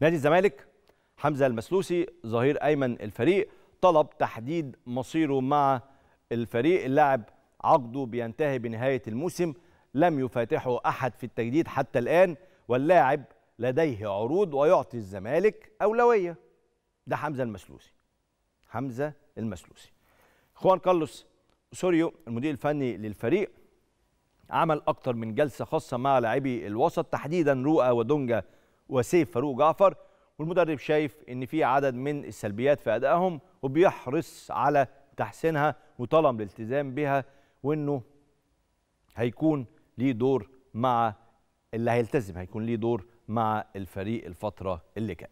نادي الزمالك حمزه المسلوسي ظهير ايمن الفريق طلب تحديد مصيره مع الفريق اللاعب عقده بينتهي بنهايه الموسم لم يفاتحه احد في التجديد حتى الان واللاعب لديه عروض ويعطي الزمالك اولويه ده حمزه المسلوسي حمزه المسلوسي خوان كارلوس سوريو المدير الفني للفريق عمل اكتر من جلسه خاصه مع لاعبي الوسط تحديدا رؤى ودونجا وسيف فاروق جعفر والمدرب شايف ان في عدد من السلبيات في ادائهم وبيحرص على تحسينها وطالما الالتزام بها وانه هيكون ليه دور مع اللي هيلتزم هيكون ليه دور مع الفريق الفتره اللي جايه.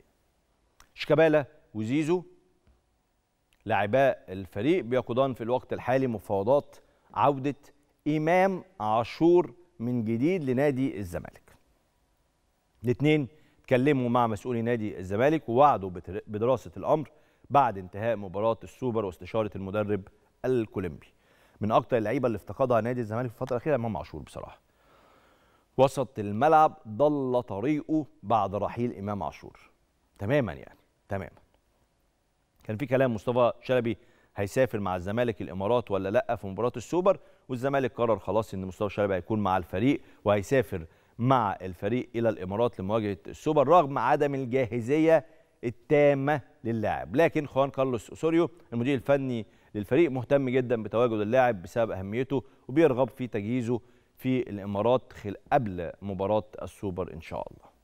شيكابالا وزيزو لاعبا الفريق بيقودان في الوقت الحالي مفاوضات عوده امام عاشور من جديد لنادي الزمالك. الاثنين اتكلموا مع مسؤولي نادي الزمالك ووعدوا بدراسه الامر بعد انتهاء مباراه السوبر واستشاره المدرب الكولومبي. من اكتر اللعيبه اللي افتقدها نادي الزمالك في الفتره الاخيره امام عاشور بصراحه. وسط الملعب ضل طريقه بعد رحيل امام عاشور. تماما يعني تماما. كان في كلام مصطفى شلبي هيسافر مع الزمالك الامارات ولا لا في مباراه السوبر والزمالك قرر خلاص ان مصطفى شلبي هيكون مع الفريق وهيسافر مع الفريق الى الامارات لمواجهه السوبر رغم عدم الجاهزيه التامه للاعب لكن خوان كارلوس اسوريو المدير الفني للفريق مهتم جدا بتواجد اللاعب بسبب اهميته وبيرغب في تجهيزه في الامارات قبل مباراه السوبر ان شاء الله